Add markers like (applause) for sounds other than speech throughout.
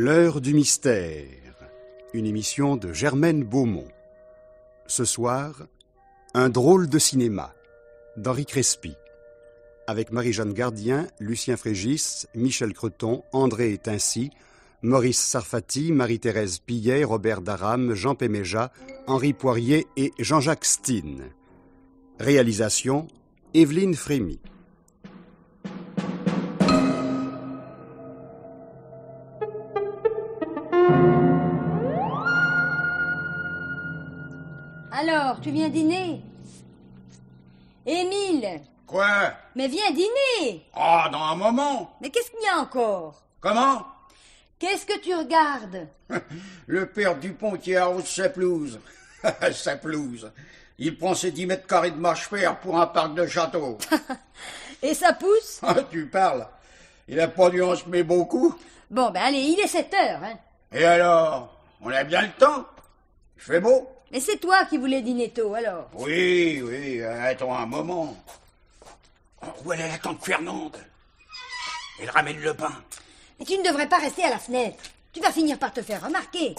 L'heure du mystère, une émission de Germaine Beaumont. Ce soir, un drôle de cinéma d'Henri Crespi, avec Marie-Jeanne Gardien, Lucien Frégis, Michel Creton, André Étincy, Maurice Sarfati, Marie-Thérèse Pillet, Robert Daram, Jean Péméja, Henri Poirier et Jean-Jacques Stine. Réalisation Evelyne Frémy. Tu viens dîner Émile Quoi Mais viens dîner Ah, dans un moment Mais qu'est-ce qu'il y a encore Comment Qu'est-ce que tu regardes (laughs) Le père Dupont qui arrose sa pelouse. (laughs) sa pelouse. Il prend ses 10 mètres carrés de marche-fer pour un parc de château. (laughs) Et ça pousse ah, Tu parles. Il a pas dû en semer beaucoup. Bon, ben allez, il est 7 heures. Hein. Et alors On a bien le temps Il fait beau mais c'est toi qui voulais dîner tôt, alors Oui, oui, attends un moment. Oh, où est la tante Fernande Elle ramène le pain. Mais tu ne devrais pas rester à la fenêtre. Tu vas finir par te faire remarquer.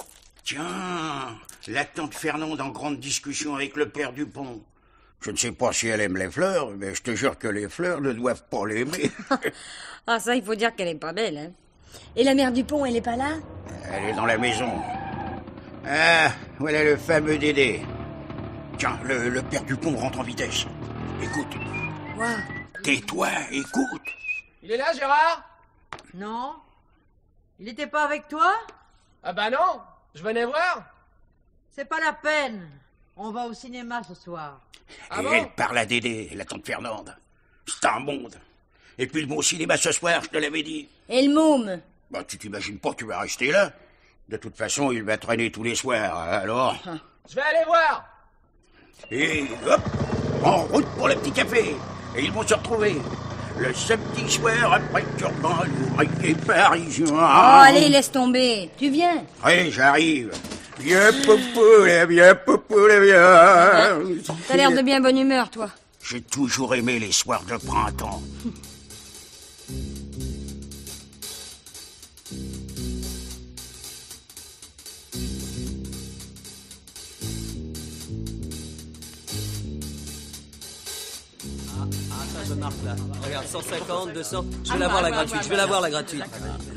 Tiens, la tante Fernande en grande discussion avec le père Dupont. Je ne sais pas si elle aime les fleurs, mais je te jure que les fleurs ne doivent pas l'aimer. (laughs) ah ça, il faut dire qu'elle n'est pas belle. Hein. Et la mère Dupont, elle n'est pas là Elle est dans la maison. Ah, voilà le fameux Dédé. Tiens, le, père Dupont rentre en vitesse. Écoute. Quoi Tais-toi, écoute. Il est là, Gérard Non. Il n'était pas avec toi Ah bah non, je venais voir. C'est pas la peine. On va au cinéma ce soir. Ah Et elle parle à Dédé, la tante Fernande. C'est un monde. Et puis le bon cinéma ce soir, je te l'avais dit. Et le môme Bah tu t'imagines pas tu vas rester là de toute façon, il va traîner tous les soirs, hein, alors. Ah, je vais aller voir Et hop En route pour le petit café Et ils vont se retrouver le samedi soir après turban, et parisien. Oh, allez, laisse tomber. Tu viens Oui, j'arrive. Viens, vie, viens, la viens. T'as l'air de bien bonne humeur, toi. J'ai toujours aimé les soirs de printemps. Hein. Regarde, 150, 200. Je vais l'avoir ah, la bah, bah, gratuite. Bah, je vais la voir la gratuite.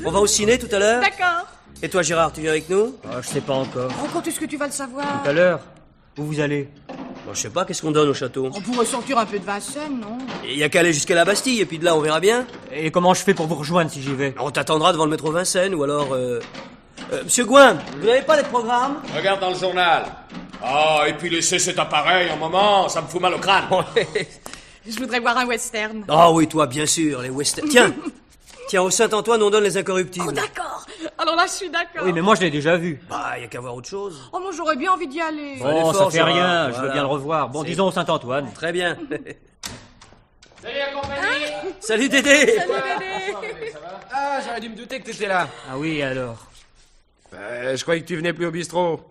On va au ciné tout à l'heure D'accord. Et toi Gérard, tu viens avec nous ah, Je sais pas encore. Encore ce que tu vas le savoir Tout à l'heure. Où vous allez je sais pas, qu'est-ce qu'on donne au château On pourrait sortir un peu de Vincennes, non Il y a qu'à aller jusqu'à la Bastille, et puis de là, on verra bien. Et comment je fais pour vous rejoindre si j'y vais On t'attendra devant le métro Vincennes, ou alors... Euh, euh, Monsieur Gouin, vous n'avez pas les programmes Regarde dans le journal. Ah, et puis laissez cet appareil un moment, ça me fout mal au crâne. (laughs) Je voudrais voir un western. Ah oui, toi, bien sûr, les westerns. Tiens, (laughs) tiens, au Saint-Antoine, on donne les incorruptibles. Oh, d'accord. Alors là, je suis d'accord. Oui, mais moi, je l'ai déjà vu. Bah, il y a qu'à voir autre chose. Oh, moi, j'aurais bien envie d'y aller. Bon, ça fait rien, je veux bien le revoir. Bon, disons au Saint-Antoine. Très bien. (laughs) Salut la compagnie hein Salut Dédé Salut Dédé Ah, j'aurais dû me douter que étais là. Ah oui, alors euh, Je croyais que tu venais plus au bistrot.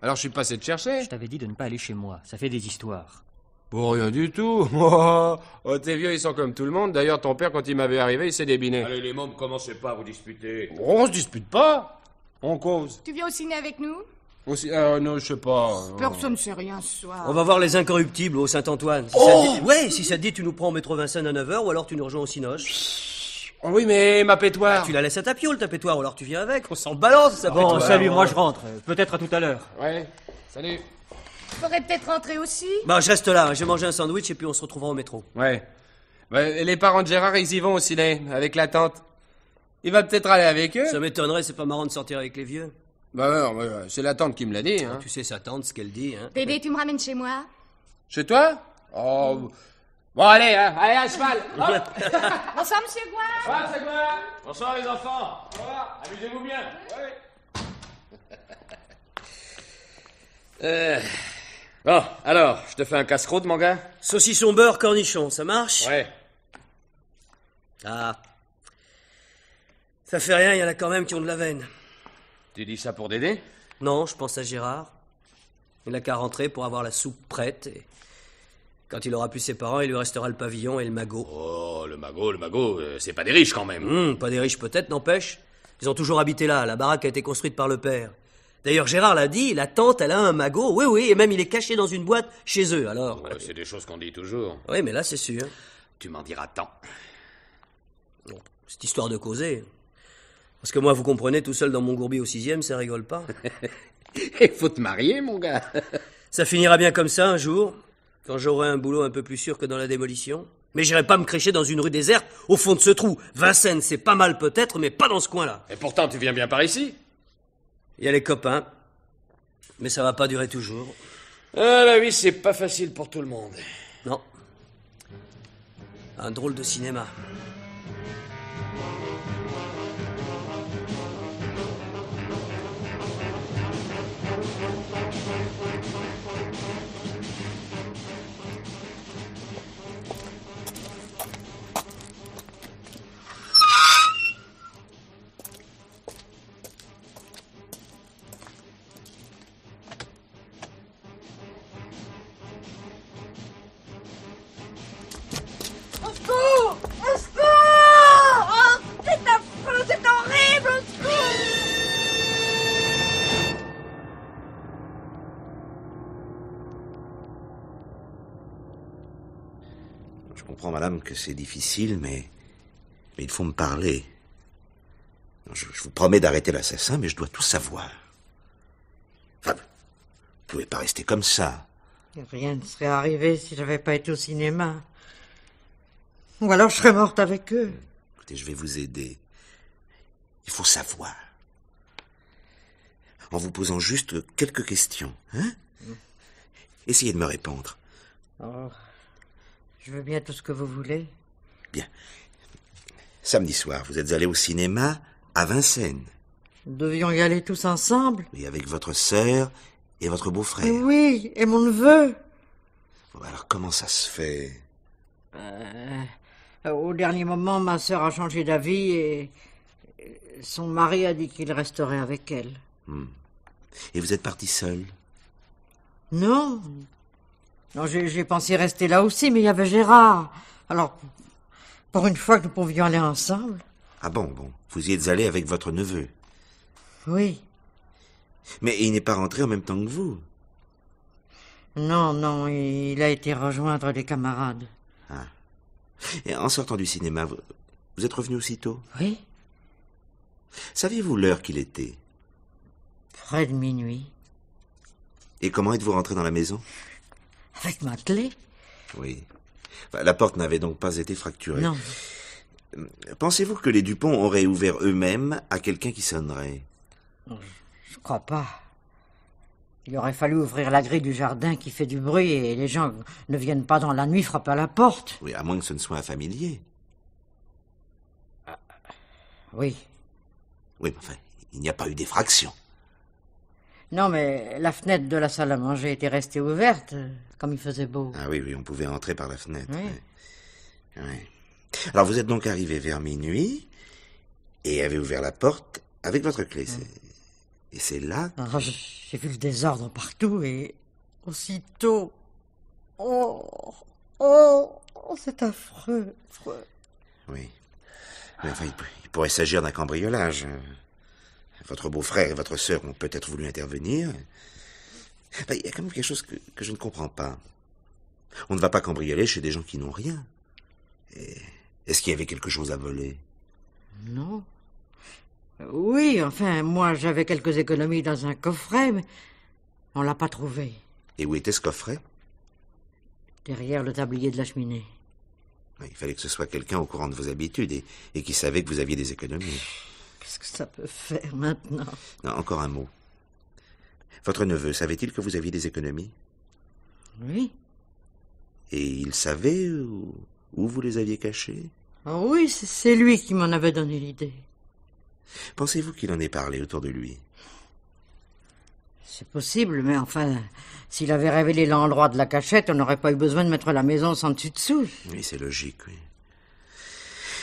Alors je suis passé te chercher. Je t'avais dit de ne pas aller chez moi, ça fait des histoires. Bon, rien du tout. (laughs) Oh, oh, oh, tes vieux, ils sont comme tout le monde. D'ailleurs, ton père, quand il m'avait arrivé, il s'est débiné. Allez, les mômes, commencez pas à vous disputer. On se dispute pas. On cause. Tu viens au ciné avec nous aussi, euh, non, je sais pas. Personne ne sait rien ce soir. On va voir les incorruptibles au Saint-Antoine. Oui, oh Ouais, si ça te dit, tu nous prends au métro Vincennes à 9h ou alors tu nous rejoins au Cinoche. Oh oui, mais ma pétoire. Ah, tu la laisses à ta piole, ta pétoire, ou alors tu viens avec. On s'en balance, ça Bon, salut, moi je rentre. Peut-être à tout à l'heure. Ouais, salut. Faudrait peut-être rentrer aussi Bah, je reste là. J'ai mangé un sandwich et puis on se retrouvera au métro. Ouais. Bah, les parents de Gérard, ils y vont au ciné, avec la tante. Il va peut-être aller avec eux. Ça m'étonnerait, c'est pas marrant de sortir avec les vieux. Bah, ouais, c'est la tante qui me l'a dit. Hein. Ah, tu sais, sa tante, ce qu'elle dit. Hein. Bébé, tu me ramènes chez moi Chez toi Oh. Bon, allez, hein, allez, à cheval. (laughs) Bonsoir, monsieur Gouin. Bonsoir, monsieur Gouin. Bonsoir, les enfants. Bonsoir. Amusez-vous bien. Oui. Euh, Bon, ah, alors, je te fais un casse-croûte, mon gars Saucisson beurre cornichon, ça marche Ouais. Ah. Ça fait rien, il y en a quand même qui ont de la veine. Tu dis ça pour Dédé Non, je pense à Gérard. Il n'a qu'à rentrer pour avoir la soupe prête. Et quand il aura plus ses parents, il lui restera le pavillon et le magot. Oh, le magot, le magot, euh, c'est pas des riches quand même. Hmm, pas des riches peut-être, n'empêche. Ils ont toujours habité là. La baraque a été construite par le père. D'ailleurs, Gérard l'a dit, la tante, elle a un magot. Oui, oui, et même il est caché dans une boîte chez eux, alors. c'est des choses qu'on dit toujours. Oui, mais là, c'est sûr. Tu m'en diras tant. Bon, cette histoire de causer. Parce que moi, vous comprenez, tout seul dans mon gourbi au sixième, ça rigole pas. (laughs) Il faut te marier, mon gars. (laughs) ça finira bien comme ça un jour, quand j'aurai un boulot un peu plus sûr que dans la démolition. Mais j'irai pas me crêcher dans une rue déserte, au fond de ce trou. Vincennes, c'est pas mal peut-être, mais pas dans ce coin-là. Et pourtant, tu viens bien par ici. Il y a les copains, mais ça va pas durer toujours. Ah la oui, c'est pas facile pour tout le monde. Non. Un drôle de cinéma. madame, que c'est difficile, mais, il faut me parler. Je, vous promets d'arrêter l'assassin, mais je dois tout savoir. Vous ne pouvez pas rester comme ça. Rien ne serait arrivé si je n'avais pas été au cinéma. Ou alors je serais morte avec eux. Hmm. Écoutez, je vais vous aider. Il faut savoir. En vous posant juste quelques questions, hein hmm. Essayez de me répondre. Oh. Je veux bien tout ce que vous voulez. Bien. Samedi soir, vous êtes allé au cinéma à Vincennes. Nous devions y aller tous ensemble. Oui, avec votre sœur et votre beau-frère. Oui, et mon neveu. alors comment ça se fait euh, Au dernier moment, ma sœur a changé d'avis et son mari a dit qu'il resterait avec elle. Hmm. Et vous êtes parti seul Non, non, j'ai pensé rester là aussi, mais il y avait Gérard. Alors, pour une fois que nous pouvions aller ensemble. Ah bon, bon. Vous y êtes allé avec votre neveu. Oui. Mais il n'est pas rentré en même temps que vous. Non, non, il a été rejoindre des camarades. Ah. Et en sortant du cinéma, vous, vous êtes revenu aussitôt Oui. Saviez-vous l'heure qu'il était Près de minuit. Et comment êtes-vous rentré dans la maison avec ma clé Oui. La porte n'avait donc pas été fracturée. Non. Pensez-vous que les Dupont auraient ouvert eux-mêmes à quelqu'un qui sonnerait oh, Je crois pas. Il aurait fallu ouvrir la grille du jardin qui fait du bruit et les gens ne viennent pas dans la nuit frapper à la porte. Oui, à moins que ce ne soit un familier. Ah, oui. Oui, mais enfin, il n'y a pas eu d'effraction. Non, mais la fenêtre de la salle à manger était restée ouverte, comme il faisait beau. Ah oui, oui, on pouvait entrer par la fenêtre. Alors vous êtes donc arrivé vers minuit et avez ouvert la porte avec votre clé. Hein. Et c'est là. J'ai vu le désordre partout et aussitôt. Oh, oh, oh c'est affreux, affreux. Oui. Mais enfin, il pourrait s'agir d'un cambriolage. Votre beau-frère et votre sœur ont peut-être voulu intervenir. Ben, il y a quand même quelque chose que, je ne comprends pas. On ne va pas cambrioler chez des gens qui n'ont rien. Est-ce qu'il y avait quelque chose à voler Non. Oui, enfin, moi j'avais quelques économies dans un coffret, mais on l'a pas trouvé. Et où était ce coffret Derrière le tablier de la cheminée. Ben, il fallait que ce soit quelqu'un au courant de vos habitudes et qui savait que vous aviez des économies. Qu'est-ce que ça peut faire maintenant Encore un mot. Votre neveu savait-il que vous aviez des économies Oui. Et il savait où, vous les aviez cachées ah Oui, c'est lui qui m'en avait donné l'idée. Pensez-vous qu'il en ait parlé autour de lui C'est possible, mais enfin, s'il avait révélé l'endroit de la cachette, on n'aurait pas eu besoin de mettre la maison sans dessus-dessous. Oui, c'est logique, oui.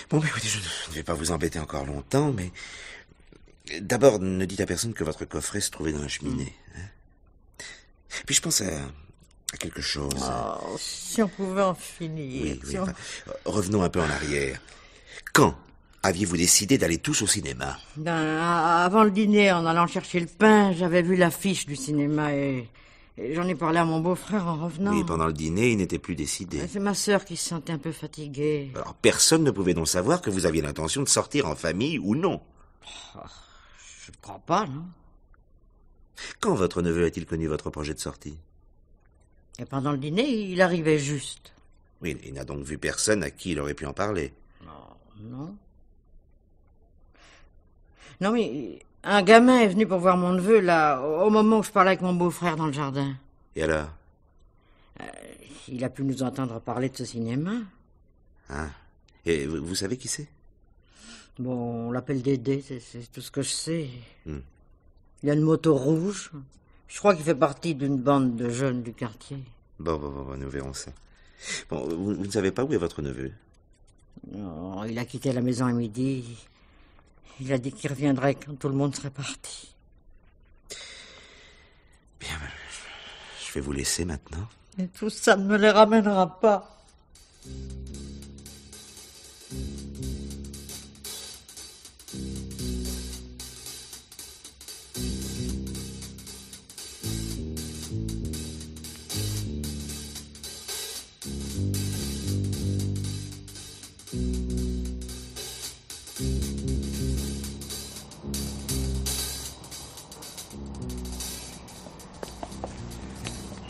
Bon, écoutez, je ne vais pas vous embêter encore longtemps, mais d'abord, ne dites à personne que votre coffret se trouvait dans la cheminée. Mm. Hein. Puis je pense à, quelque chose. Oh, si on pouvait en finir. revenons un peu en arrière. Quand aviez-vous décidé d'aller tous au cinéma ben, Avant le dîner, en allant chercher le pain, j'avais vu l'affiche du cinéma et J'en ai parlé à mon beau-frère en revenant. Oui, pendant le dîner, il n'était plus décidé. C'est ma sœur qui se sentait un peu fatiguée. Alors personne ne pouvait donc savoir que vous aviez l'intention de sortir en famille ou non. Ah, je ne crois pas, non. Quand votre neveu a-t-il connu votre projet de sortie Et pendant le dîner, il arrivait juste. Oui, il n'a donc vu personne à qui il aurait pu en parler. Non, non. Non, mais un gamin est venu pour voir mon neveu, là, au moment où je parlais avec mon beau-frère dans le jardin. Et alors euh, Il a pu nous entendre parler de ce cinéma. Ah. Et vous, savez qui c'est Bon, on l'appelle Dédé, c'est tout ce que je sais. Hmm. Il a une moto rouge. Je crois qu'il fait partie d'une bande de jeunes du quartier. Bon, bon, bon, nous verrons ça. Bon, vous, vous ne savez pas où est votre neveu Non, il a quitté la maison à midi. Il a dit qu'il reviendrait quand tout le monde serait parti. Bien, ben, je vais vous laisser maintenant. Mais tout ça ne me les ramènera pas.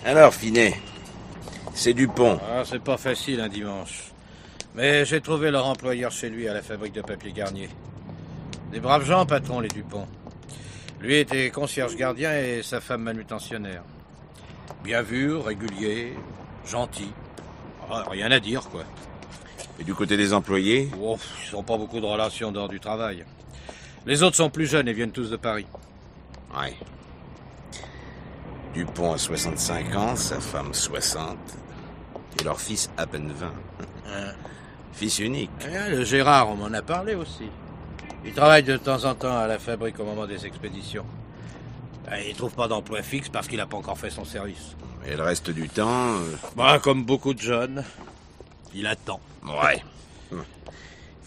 Alors, Finet, c'est Dupont. Ah, c'est pas facile un dimanche. Mais j'ai trouvé leur employeur chez lui à la fabrique de papier Garnier. Des braves gens, patron, les Dupont. Lui était concierge gardien et sa femme manutentionnaire. Bien vu, régulier, gentil. Ah, rien à dire, quoi. Et du côté des employés oh, Ils n'ont pas beaucoup de relations dehors du travail. Les autres sont plus jeunes et viennent tous de Paris. Ouais. Dupont a 65 ans, sa femme 60, et leur fils à peine 20. Ah. Fils unique. Ah, le Gérard, on m'en a parlé aussi. Il travaille de temps en temps à la fabrique au moment des expéditions. Ah, il trouve pas d'emploi fixe parce qu'il n'a pas encore fait son service. Et le reste du temps euh, bah, comme beaucoup de jeunes, il attend. Ouais. (laughs)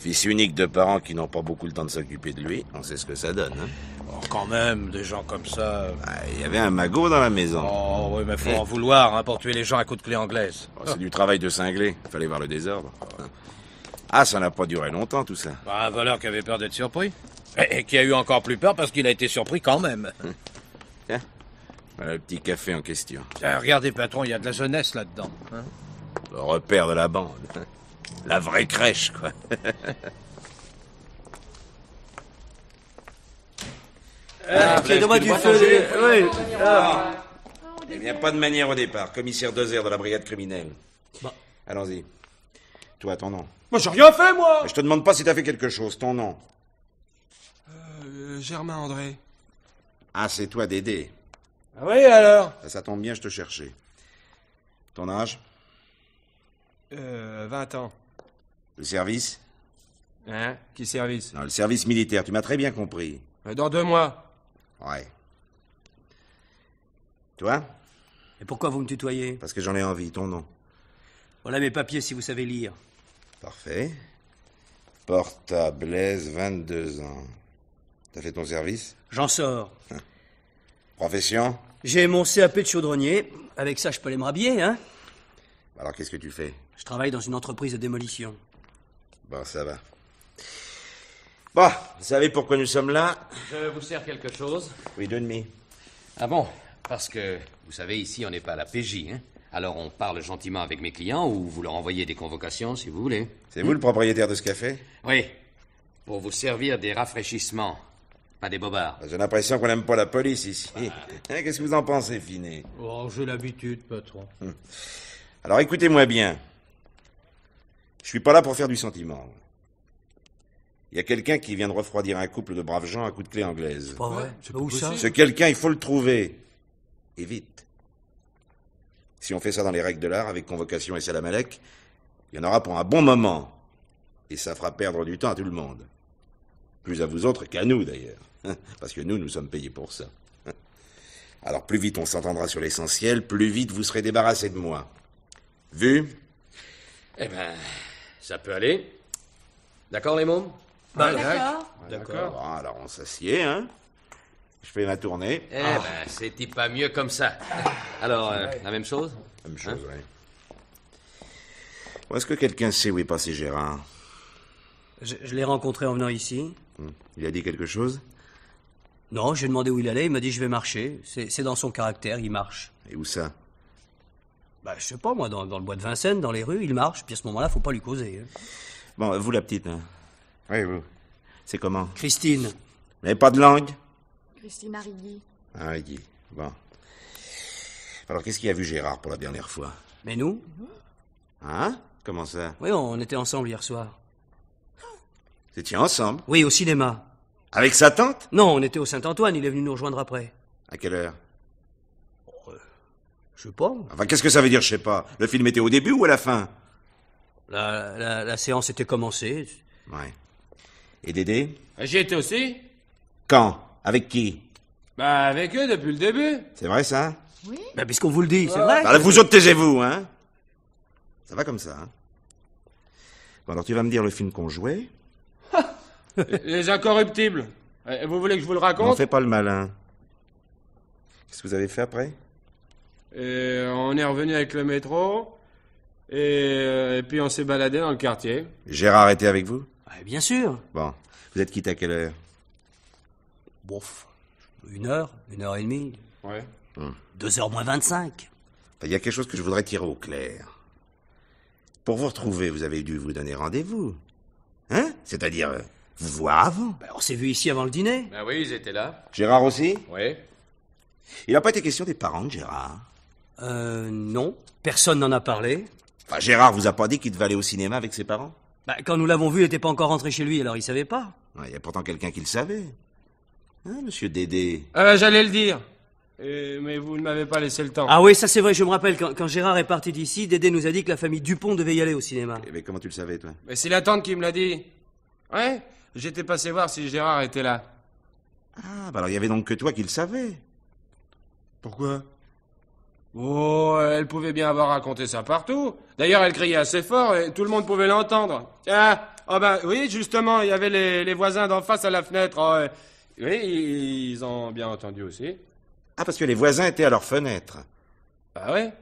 Fils unique de parents qui n'ont pas beaucoup le temps de s'occuper de lui, on sait ce que ça donne. Hein. Oh, quand même, des gens comme ça. Ah, il y avait un magot dans la maison. Oh, oui, mais faut eh. en vouloir hein, pour tuer les gens à coups de clé anglaise. Oh, c'est du travail de cinglé. Fallait voir le désordre. Ah, ça n'a pas duré longtemps, tout ça. Bah, un voleur qui avait peur d'être surpris. Et, qui a eu encore plus peur parce qu'il a été surpris quand même. Hein. le petit café en question. regardez, patron, il y a de la jeunesse là-dedans. Le repère de la bande. La vraie crèche, quoi. Euh, ah, Il n'y du feu. pas de manière au départ. Commissaire Dozer de la brigade criminelle. Bah. Allons-y. Toi, ton nom. Moi, j'ai rien fait, moi Je te demande pas si t'as fait quelque chose. Ton nom. Euh, Germain André. Ah, c'est toi, Dédé. Ah oui, alors ça, tombe bien, je te cherchais. Ton âge Euh, 20 ans. Le service Hein Qui service le service militaire, tu m'as très bien compris. Euh, dans deux mois. Ouais. Toi Et pourquoi vous me tutoyez Parce que j'en ai envie, ton nom. Voilà mes papiers si vous savez lire. Parfait. Porta Blaise, 22 ans. T'as fait ton service J'en sors. Hum. Profession J'ai mon CAP de chaudronnier. Avec ça, je peux aller me rhabiller, hein Alors qu'est-ce que tu fais Je travaille dans une entreprise de démolition. Bon, ça va. Bon, vous savez pourquoi nous sommes là Je vous sers quelque chose. Oui, deux demi. Ah bon Parce que, vous savez, ici, on n'est pas à la PJ, hein Alors, on parle gentiment avec mes clients ou vous leur envoyez des convocations, si vous voulez. C'est vous le propriétaire de ce café Oui. Pour vous servir des rafraîchissements, pas des bobards. J'ai l'impression qu'on n'aime pas la police ici. Ah. Hein, qu'est-ce que vous en pensez, Finet Oh, j'ai l'habitude, patron. Hum. Alors, écoutez-moi bien. Je suis pas là pour faire du sentiment. Il y a quelqu'un qui vient de refroidir un couple de braves gens à coups de clé anglaise. Pas vrai. C'est pas où Ce quelqu'un, il faut le trouver. Et vite. Si on fait ça dans les règles de l'art, avec convocation et salamalec, il y en aura pour un bon moment. Et ça fera perdre du temps à tout le monde. Plus à vous autres qu'à nous, d'ailleurs. (laughs) Parce que nous, nous sommes payés pour ça. (laughs) Alors plus vite on s'entendra sur l'essentiel, plus vite vous serez débarrassé de moi. Vu Eh ben, ça peut aller. D'accord, les bah, mômes? d'accord. D'accord. alors, on s'assied, hein? Je fais ma tournée. Eh ben, c'était pas mieux comme ça. Alors, euh, la même chose? La même chose, hein? oui. Est-ce que quelqu'un sait où est passé Gérard? Je, je l'ai rencontré en venant ici. Hmm. Il a dit quelque chose? Non, j'ai demandé où il allait. Il m'a dit je vais marcher. C'est dans son caractère, il marche. Et où ça? Bah, je sais pas, moi, dans, le bois de Vincennes, dans les rues, il marche, puis à ce moment-là, faut pas lui causer. Hein. Bon, vous, la petite. Hein. Oui, vous. C'est comment Christine, Mais pas de langue Christine Arrigui. Ah, Bon. Alors, qu'est-ce qu'il a vu Gérard pour la dernière fois mais nous Hein Comment ça Oui, on était ensemble hier soir. Vous étiez ensemble Oui, au cinéma. Avec sa tante Non, on était au Saint-Antoine, il est venu nous rejoindre après. À quelle heure je sais pas. Enfin, qu'est-ce que ça veut dire, je sais pas Le film était au début ou à la fin la, séance était commencée. Ouais. Et Dédé ah, J'y étais aussi. Quand Avec qui Bah, avec eux depuis le début. C'est vrai, ça Oui. Bah, puisqu'on vous le dit, c'est vrai. Bah, vous autres, taisez-vous, hein Ça va comme ça, hein Bon, alors tu vas me dire le film qu'on jouait (laughs) Les Incorruptibles. Euh, vous voulez que je vous le raconte N'en fais pas le malin. Qu'est-ce que vous avez fait après et on est revenu avec le métro. Euh, et, puis on s'est baladé dans le quartier. Gérard était avec vous ah, Bien sûr. Bon. Vous êtes quitté à quelle heure Bof. Une heure, une heure et demie. Ouais. Hum. Deux heures moins vingt-cinq. Ben, il y a quelque chose que je voudrais tirer au clair. Pour vous retrouver, vous avez dû vous donner rendez-vous. Hein C'est-à-dire, euh, vous voir avant. Ben, on s'est vu ici avant le dîner. Ben oui, ils étaient là. Gérard aussi Oui. Il n'a pas été question des parents de Gérard. Euh, non. Personne n'en a parlé. Enfin, Gérard vous a pas dit qu'il devait aller au cinéma avec ses parents bah, Quand nous l'avons vu, il était pas encore rentré chez lui, alors il savait pas. Ouais, il y a pourtant quelqu'un qui le savait. Hein, monsieur Dédé euh, J'allais le dire. Euh, mais vous ne m'avez pas laissé le temps. Ah oui, ça c'est vrai, je me rappelle, quand, Gérard est parti d'ici, Dédé nous a dit que la famille Dupont devait y aller au cinéma. mais eh ben, comment tu le savais, toi Mais c'est la tante qui me l'a dit. Ouais J'étais passé voir si Gérard était là. Ah, bah alors il y avait donc que toi qui le savais. Pourquoi Oh, elle pouvait bien avoir raconté ça partout. D'ailleurs, elle criait assez fort et tout le monde pouvait l'entendre. ah oh ben oui, justement, il y avait les, voisins d'en face à la fenêtre. Ah oui, ils ont bien entendu aussi. Ah, parce que les voisins étaient à leur fenêtre. Ah, ouais.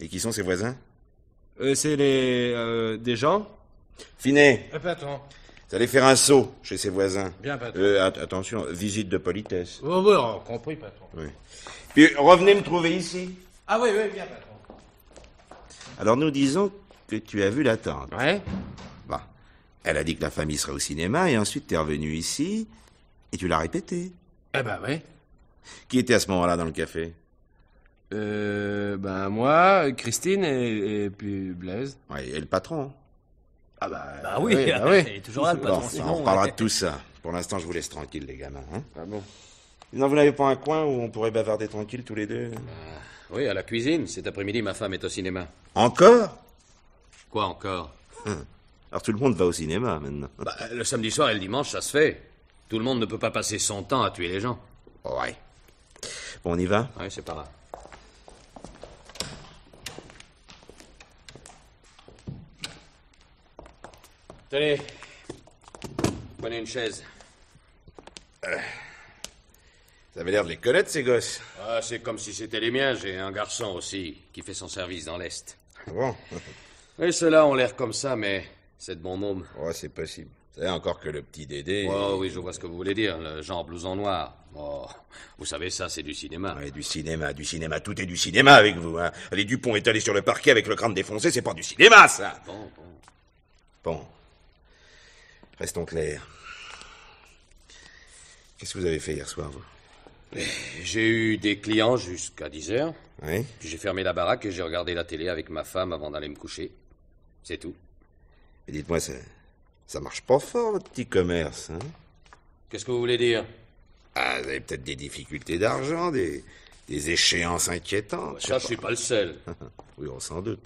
Et qui sont ces voisins euh, C'est les... Euh, des gens. Finet. Oui, eh, patron. Vous allez faire un saut chez ces voisins. Bien, patron. Euh, attention, visite de politesse. Oui, oh, oui, compris, patron. Oui. Puis revenez me trouver ici. Ah oui, oui, bien, patron. Alors nous disons que tu as vu la tante. Ouais. Bah, elle a dit que la famille serait au cinéma et ensuite tu es revenu ici et tu l'as répété. Eh ben ouais. Qui était à ce moment-là dans le café Euh. Ben moi, Christine et, puis Blaise. Ouais, et le patron. Ah bah, bah oui, bah (laughs) oui. toujours là le patron. on reparlera de tout ça. Pour l'instant, je vous laisse tranquille, les gamins. Hein ah bon non, vous n'avez pas un coin où on pourrait bavarder tranquille tous les deux euh, Oui, à la cuisine. Cet après-midi, ma femme est au cinéma. Encore Quoi encore hum. Alors tout le monde va au cinéma maintenant. Bah, le samedi soir et le dimanche, ça se fait. Tout le monde ne peut pas passer son temps à tuer les gens. Ouais. Bon, on y va Oui, c'est par là. Tenez, prenez une chaise. Euh. Ça avait l'air de les connaître, ces gosses. Ah, c'est comme si c'était les miens. J'ai un garçon aussi qui fait son service dans l'Est. Ah bon (laughs) Et ceux-là ont l'air comme ça, mais c'est de bon homme. Oh, c'est possible. Vous savez encore que le petit Dédé. Oh, oui, je vois ce que vous voulez dire. Le genre blouson noir. Oh, vous savez, ça, c'est du cinéma. Oui, du cinéma, du cinéma. Tout est du cinéma avec vous. Hein. Les Dupont est allé sur le parquet avec le crâne défoncé, c'est pas du cinéma, ça. Bon, bon. Bon. Restons clairs. Qu'est-ce que vous avez fait hier soir, vous eh, j'ai eu des clients jusqu'à 10 heures. Oui. Puis j'ai fermé la baraque et j'ai regardé la télé avec ma femme avant d'aller me coucher. C'est tout. Mais dites-moi, ça, marche pas fort, votre petit commerce. Hein Qu'est-ce que vous voulez dire Ah, vous avez peut-être des difficultés d'argent, des, échéances inquiétantes. Ça, je suis pas le seul. (laughs) oui, on s'en doute.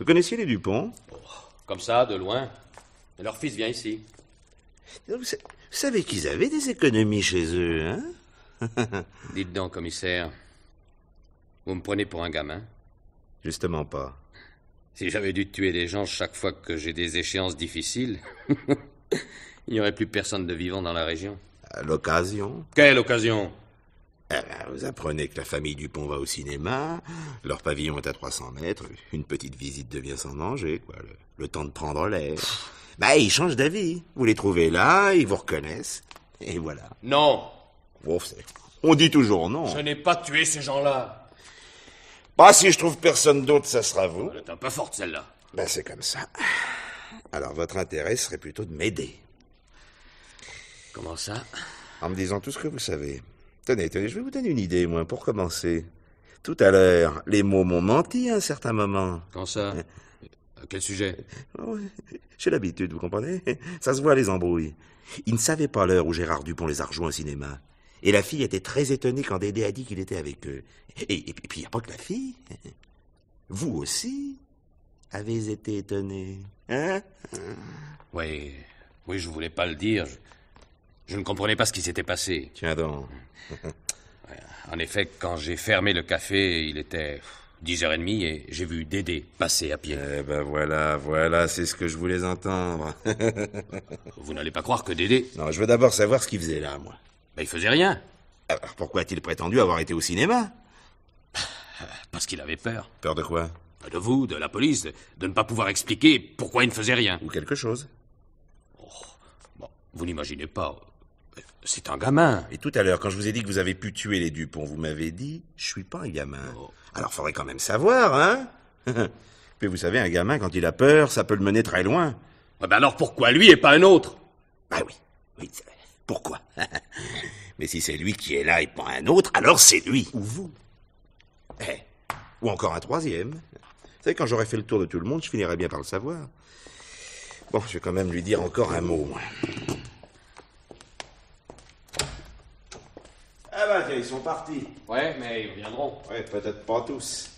Vous connaissiez les Dupont oh, Comme ça, de loin. Et leur fils vient ici. Vous savez qu'ils avaient des économies chez eux, hein (laughs) Dites donc, commissaire, vous me prenez pour un gamin Justement pas. Si j'avais dû tuer des gens chaque fois que j'ai des échéances difficiles, (laughs) il n'y aurait plus personne de vivant dans la région. À l'occasion Quelle occasion eh ben, Vous apprenez que la famille Dupont va au cinéma, leur pavillon est à 300 mètres, une petite visite devient sans danger, le, temps de prendre l'air. bah, ils changent d'avis. Vous les trouvez là, ils vous reconnaissent, et voilà. Non on dit toujours non. Je n'ai pas tué ces gens-là. Pas bah, si je trouve personne d'autre, ça sera vous. Elle est un peu forte, celle-là. Ben, c'est comme ça. Alors, votre intérêt serait plutôt de m'aider. Comment ça En me disant tout ce que vous savez. Tenez, tenez, je vais vous donner une idée, moi, pour commencer. Tout à l'heure, les mots m'ont menti à un certain moment. Quand ça euh. À quel sujet oh, J'ai l'habitude, vous comprenez Ça se voit, les embrouilles. Ils ne savaient pas l'heure où Gérard Dupont les a rejoints au cinéma. Et la fille était très étonnée quand Dédé a dit qu'il était avec eux. Et, puis, il n'y a pas que la fille. Vous aussi avez été étonné. Hein Oui, oui, je voulais pas le dire. Je, ne comprenais pas ce qui s'était passé. Tiens donc. (laughs) en effet, quand j'ai fermé le café, il était 10h30 et j'ai vu Dédé passer à pied. Eh ben voilà, voilà, c'est ce que je voulais entendre. (laughs) Vous n'allez pas croire que Dédé. Non, je veux d'abord savoir ce qu'il faisait là, moi. Mais il faisait rien. Alors pourquoi a-t-il prétendu avoir été au cinéma ah, Parce qu'il avait peur. Peur de quoi De vous, de la police, de, ne pas pouvoir expliquer pourquoi il ne faisait rien. Ou quelque chose. Oh, vous n'imaginez pas. C'est un gamin. Et tout à l'heure, quand je vous ai dit que vous avez pu tuer les Dupont, vous m'avez dit Je suis pas un gamin. Oh. Alors faudrait quand même savoir, hein Mais (laughs) vous savez, un gamin, quand il a peur, ça peut le mener très loin. Ah ben alors pourquoi lui et pas un autre Bah oui. oui pourquoi (laughs) Mais si c'est lui qui est là et pas un autre, alors c'est lui. Ou vous. Eh. Ou encore un troisième. Vous savez, quand j'aurai fait le tour de tout le monde, je finirai bien par le savoir. Bon, je vais quand même lui dire encore un mot. Ah bah ils sont partis. Ouais, mais ils reviendront. Ouais, peut-être pas tous.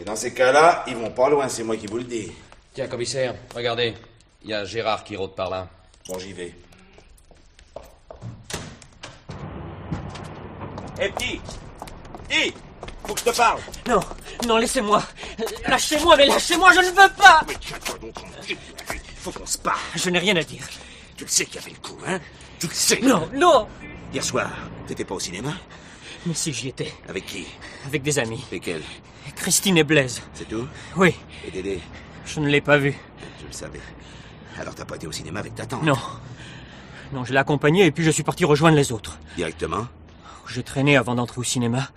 Et dans ces cas-là, ils vont pas loin, c'est moi qui vous le dis. Tiens, commissaire, regardez. Il y a Gérard qui rôde par là. Bon, j'y vais. Hé, eh, petit Faut que je te parle Non, non, laissez-moi Lâchez-moi, mais lâchez-moi, je ne veux pas Mais tiens-toi donc en Faut qu'on se parle Je n'ai rien à dire. Tu le sais qu'il y avait le coup, hein Tu le sais Non, non Hier soir, t'étais pas au cinéma Mais si, j'y étais. Avec qui Avec des amis. Lesquels Christine et Blaise. C'est tout Oui. Et Dédé Je ne l'ai pas vu. Je le savais. Alors t'as pas été au cinéma avec ta tante Non. Non, je l'ai accompagnée et puis je suis parti rejoindre les autres. Directement j'ai traîné avant d'entrer au cinéma.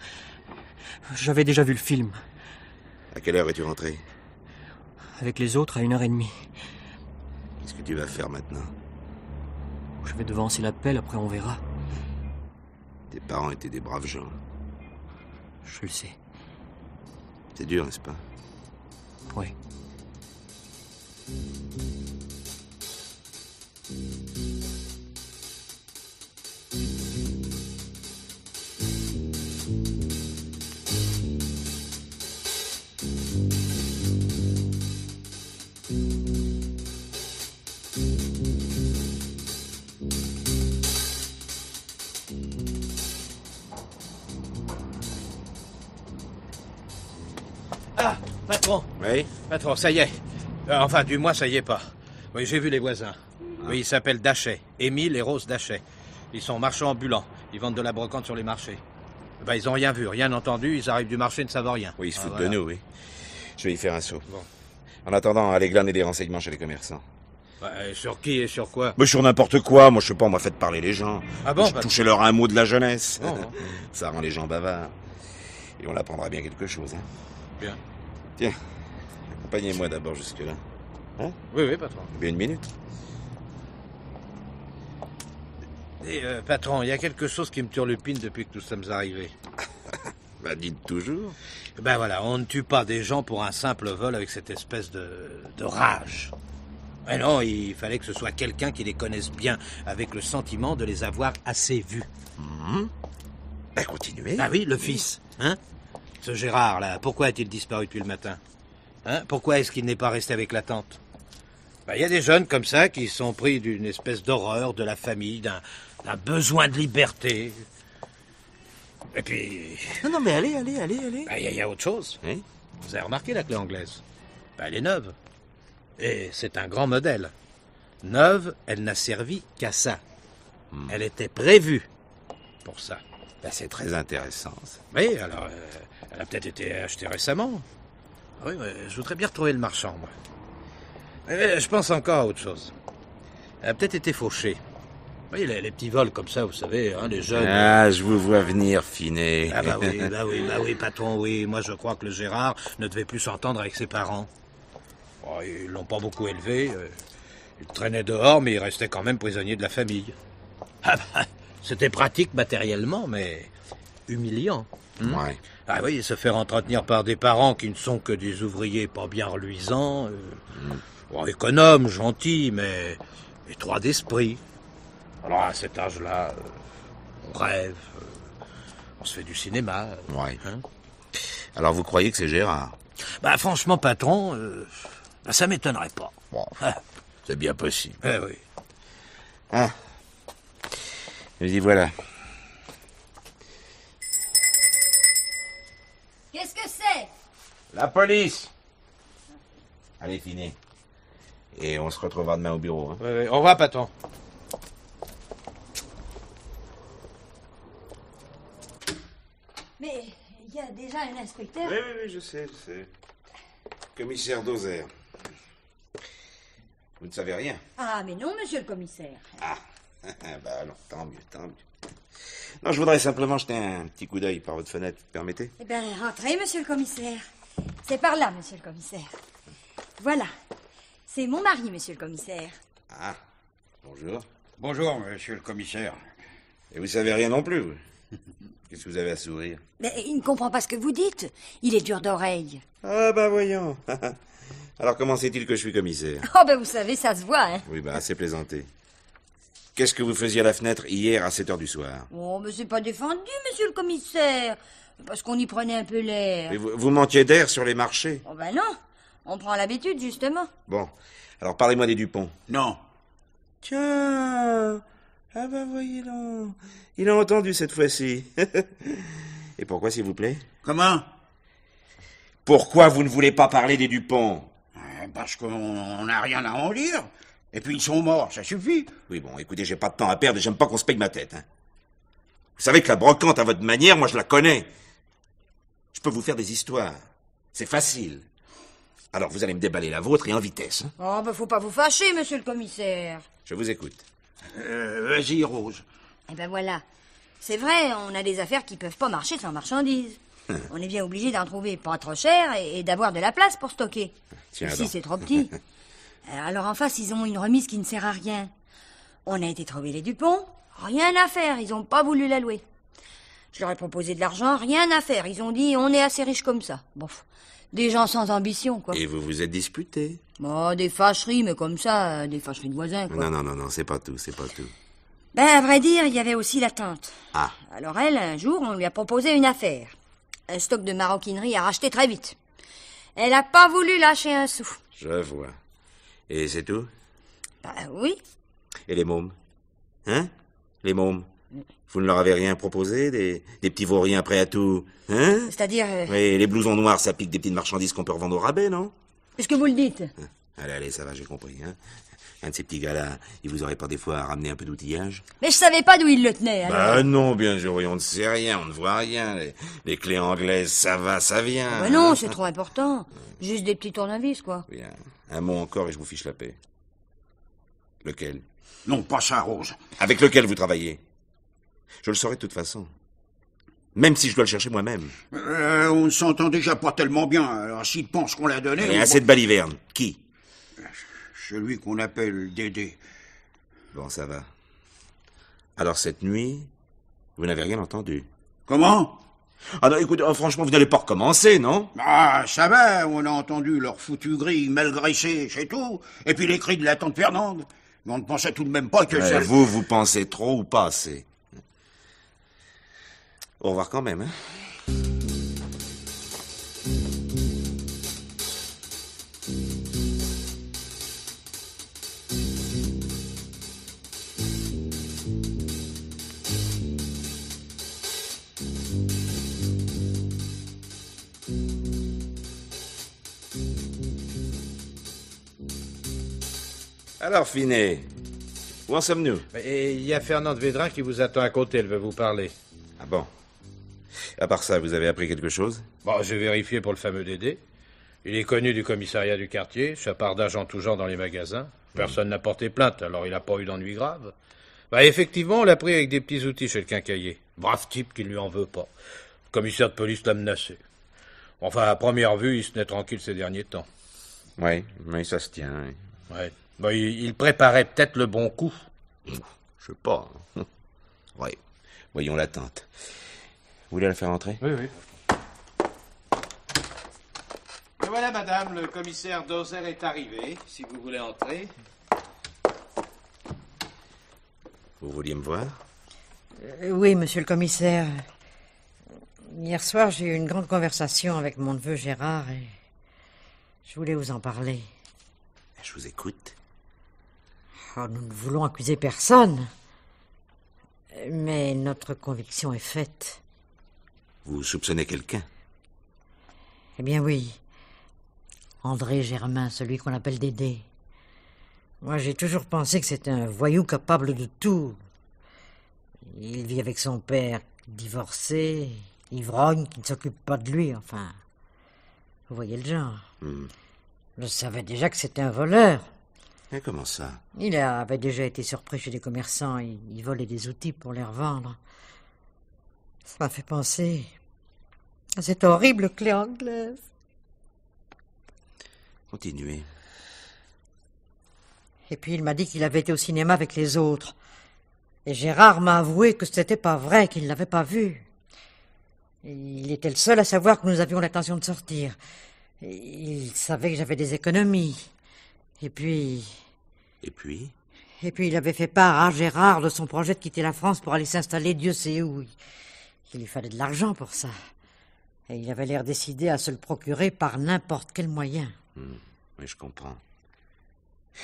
J'avais déjà vu le film. À quelle heure es-tu rentré Avec les autres à une heure et demie. Qu'est-ce que tu vas faire maintenant Je vais devancer l'appel, après on verra. Tes parents étaient des braves gens. Je le sais. C'est dur, n'est-ce pas Oui. Patron, ça y est. Euh, enfin, du moins, ça y est pas. Oui, j'ai vu les voisins. Ah. Oui, ils s'appellent Dachet. Émile et Rose Dachet. Ils sont marchands ambulants. Ils vendent de la brocante sur les marchés. Ben, ils ont rien vu, rien entendu. Ils arrivent du marché, ne savent rien. Oui, ils se ah, foutent de nous, oui. Je vais y faire un saut. Bon. En attendant, allez glaner des renseignements chez les commerçants. Ben, euh, sur qui et sur quoi Mais sur n'importe quoi. Moi, je sais pas, on m'a fait parler les gens. Ah bon ben, leur un mot de la jeunesse. (laughs) Ça rend les gens bavards. Et on apprendra bien quelque chose. Hein. Bien. Tiens, Accompagnez-moi d'abord jusque-là. Hein Oui, oui, patron. Bien une minute. Et, euh, patron, il y a quelque chose qui me turlupine depuis que nous sommes arrivés. (laughs) bah, dites toujours. Ben voilà, on ne tue pas des gens pour un simple vol avec cette espèce de, de rage. Mais eh non, il fallait que ce soit quelqu'un qui les connaisse bien, avec le sentiment de les avoir assez vus. Mmh. Ben continuez. Ah oui, le fils, hein Ce Gérard, là, pourquoi a-t-il disparu depuis le matin Hein, pourquoi est-ce qu'il n'est pas resté avec la tante ben, Il y a des jeunes comme ça qui sont pris d'une espèce d'horreur de la famille, d'un besoin de liberté. Et puis... Non, non, mais allez, allez, allez, allez. Ben, il y, a autre chose. Vous avez remarqué la clé anglaise ben, Elle est neuve. Et c'est un grand modèle. Neuve, elle n'a servi qu'à ça. Hmm. Elle était prévue pour ça. c'est très intéressant. Ça. Oui, alors, euh, elle a peut-être été achetée récemment. Ah oui, je voudrais bien retrouver le marchand, moi. Eh, je pense encore à autre chose. Elle a peut-être été fauchée. Oui, les, les, petits vols comme ça, vous savez, hein, les jeunes. Ah, euh, je vous vois venir, Finet. Ah, bah oui, (laughs) bah oui, bah oui, patron, oui. Moi, je crois que le Gérard ne devait plus s'entendre avec ses parents. Ils oh, ils l'ont pas beaucoup élevé. Euh, il traînait dehors, mais il restait quand même prisonnier de la famille. Ah, bah, c'était pratique matériellement, mais humiliant. Hmm? Ah oui, se faire entretenir par des parents qui ne sont que des ouvriers pas bien reluisants, euh, hmm. économes, gentils, mais étroits d'esprit. Alors à cet âge-là, euh, on rêve, euh, on se fait du cinéma. Ouais. Hein. Alors vous croyez que c'est Gérard Bah franchement, patron, bah, ça m'étonnerait pas. (laughs) Ah. c'est bien possible. Eh oui. Ah. Je dis voilà. Qu'est-ce que c'est La police Allez, fini. Et on se retrouvera demain au bureau. Hein. Ouais, Au revoir, Mais il y a déjà un inspecteur. Oui, oui, oui, je sais, je sais. Commissaire Dozer. Vous ne savez rien. Ah, mais non, monsieur le commissaire. Ah, (laughs) bah alors, tant mieux, tant mieux. Non, je voudrais simplement jeter un petit coup d'œil par votre fenêtre, permettez Eh bien, rentrez, monsieur le commissaire. C'est par là, monsieur le commissaire. Voilà. C'est mon mari, monsieur le commissaire. Ah, bonjour. Bonjour, monsieur le commissaire. Et vous savez rien non plus, (laughs) Qu'est-ce que vous avez à sourire Mais il ne comprend pas ce que vous dites. Il est dur d'oreille. Ah ben voyons. (laughs) Alors comment c'est-il que je suis commissaire Oh ben vous savez, ça se voit, hein Oui, ben, assez plaisanté. Qu'est-ce que vous faisiez à la fenêtre hier à 7 heures du soir Oh, mais c'est pas défendu, monsieur le commissaire. Parce qu'on y prenait un peu l'air. Vous, vous d'air sur les marchés Oh, ben non. On prend l'habitude, justement. Bon. Alors, parlez-moi des Dupont. Non. Tiens Ah, ben voyez le Il a entendu cette fois-ci. (laughs) Et pourquoi, s'il vous plaît Comment Pourquoi vous ne voulez pas parler des Dupont eh, Parce qu'on n'a rien à en dire. Et puis ils sont morts, ça suffit. Oui, bon, écoutez, j'ai pas de temps à perdre et j'aime pas qu'on se paye ma tête. Hein. Vous savez que la brocante, à votre manière, moi je la connais. Je peux vous faire des histoires. C'est facile. Alors vous allez me déballer la vôtre et en vitesse. Hein. Oh, ben faut pas vous fâcher, monsieur le commissaire. Je vous écoute. Euh, vas-y, Rose. Eh ben voilà. C'est vrai, on a des affaires qui peuvent pas marcher sans marchandises. (laughs) on est bien obligé d'en trouver pas trop cher et, d'avoir de la place pour stocker. Tiens, c'est trop petit. (laughs) Euh, alors en face, ils ont une remise qui ne sert à rien. On a été trouver les Dupont, rien à faire, ils n'ont pas voulu la louer. Je leur ai proposé de l'argent, rien à faire. Ils ont dit on est assez riche comme ça. Bon, des gens sans ambition, quoi. Et vous vous êtes disputés Bon, des fâcheries, mais comme ça, euh, des fâcheries de voisins, quoi. Non, non, non, non, c'est pas tout, c'est pas tout. Ben, à vrai dire, il y avait aussi la tante. Ah. Alors elle, un jour, on lui a proposé une affaire. Un stock de maroquinerie à racheter très vite. Elle n'a pas voulu lâcher un sou. Je vois. Et c'est tout Bah oui. Et les mômes Hein Les mômes mm. Vous ne leur avez rien proposé Des, petits vauriens prêts à tout Hein C'est-à-dire. Euh, oui, les blousons noirs, ça pique des petites marchandises qu'on peut revendre au rabais, non Est-ce que vous le dites hein Allez, allez, ça va, j'ai compris. Hein un de ces petits gars-là, il vous aurait pas des fois ramené un peu d'outillage Mais je savais pas d'où il le tenait. Bah, alors. Bah non, bien sûr, on ne sait rien, on ne voit rien. Les, les clés anglaises, ça va, ça vient. Ah bah non, hein c'est trop important. Juste des petits tournevis, quoi. Bien. Un mot encore et je vous fiche la paix. Lequel Non, pas ça, Rose. Avec lequel vous travaillez Je le saurai de toute façon. Même si je dois le chercher moi-même. Euh, on ne s'entend déjà pas tellement bien. Alors s'il pense qu'on l'a donné... Et à cette baliverne. Qui Celui qu'on appelle Dédé. Bon, ça va. Alors cette nuit, vous n'avez rien entendu. Comment alors ah écoute, oh, franchement, vous n'allez pas recommencer, non Ah, ça va, on a entendu leur foutu gris mal chez c'est tout. Et puis les cris de la tante Fernande. Mais on ne pensait tout de même pas que ça... Vous, vous pensez trop ou pas assez Au revoir quand même, hein Alors, Finet, où en sommes-nous Il y a Fernande Védrin qui vous attend à côté, elle veut vous parler. Ah bon À part ça, vous avez appris quelque chose Bon, j'ai vérifié pour le fameux Dédé. Il est connu du commissariat du quartier, chapardage en tout genre dans les magasins. Personne n'a porté plainte, alors il n'a pas eu d'ennui grave. Bah, effectivement, on l'a pris avec des petits outils chez le quincailler. Brave type qui ne lui en veut pas. Le commissaire de police l'a menacé. Enfin, à première vue, il se naît tranquille ces derniers temps. Oui, mais ça se tient. Oui il préparait peut-être le bon coup. Je sais pas. Oui, hein. (laughs) Ouais. Voyons l'attente. Vous voulez la faire entrer Oui, oui. Et voilà, madame, le commissaire Dozer est arrivé, si vous voulez entrer. Vous vouliez me voir euh, Oui, monsieur le commissaire. Hier soir, j'ai eu une grande conversation avec mon neveu Gérard et je voulais vous en parler. Je vous écoute. Ah, nous ne voulons accuser personne. Mais notre conviction est faite. Vous soupçonnez quelqu'un Eh bien oui. André Germain, celui qu'on appelle Dédé. Moi, j'ai toujours pensé que c'était un voyou capable de tout. Il vit avec son père, divorcé, ivrogne, qui ne s'occupe pas de lui, enfin. Vous voyez le genre. Hmm. Je savais déjà que c'était un voleur. Et comment ça Il avait déjà été surpris chez des commerçants. Il, il volait des outils pour les revendre. Ça m'a fait penser à cette horrible clé anglaise. Continuez. Et puis il m'a dit qu'il avait été au cinéma avec les autres. Et Gérard m'a avoué que ce n'était pas vrai, qu'il ne l'avait pas vu. Il était le seul à savoir que nous avions l'intention de sortir. Il savait que j'avais des économies. Et puis. Et puis Et puis, il avait fait part à Gérard de son projet de quitter la France pour aller s'installer Dieu sait où. Il lui fallait de l'argent pour ça. Et il avait l'air décidé à se le procurer par n'importe quel moyen. Mais hmm, je comprends.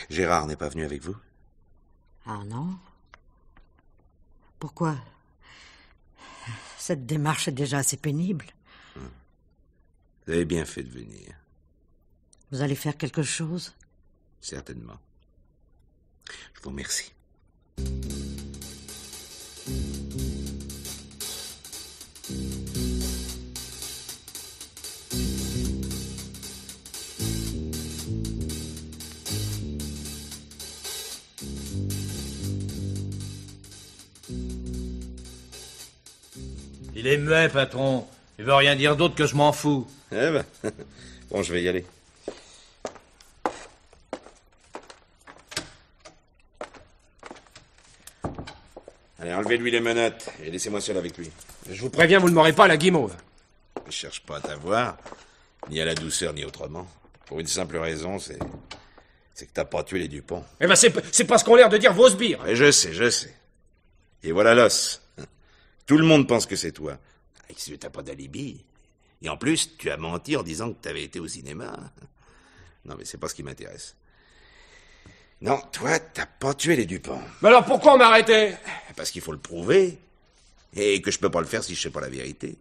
Gérard n'est pas venu avec vous Ah non Pourquoi Cette démarche est déjà assez pénible. Hmm. Vous avez bien fait de venir. Vous allez faire quelque chose certainement. Je vous remercie. Il est muet, patron. Il veut rien dire d'autre que je m'en fous. Eh ben, (laughs) bon, je vais y aller. enlevez-lui les menottes et laissez-moi seul avec lui. Je vous préviens, vous ne m'aurez pas à la guimauve. Je cherche pas à t'avoir, ni à la douceur, ni autrement. Pour une simple raison, c'est. C'est que t'as pas tué les Dupont. Eh ben, c'est parce qu'on l'air de dire vos sbires. Et je sais, je sais. Et voilà l'os. Tout le monde pense que c'est toi. Et si t'as pas d'alibi. Et en plus, tu as menti en disant que t'avais été au cinéma. Non, mais c'est pas ce qui m'intéresse. Non, toi, t'as pas tué les Dupont. Mais alors pourquoi on m'a arrêté Parce qu'il faut le prouver. Et que je peux pas le faire si je sais pas la vérité.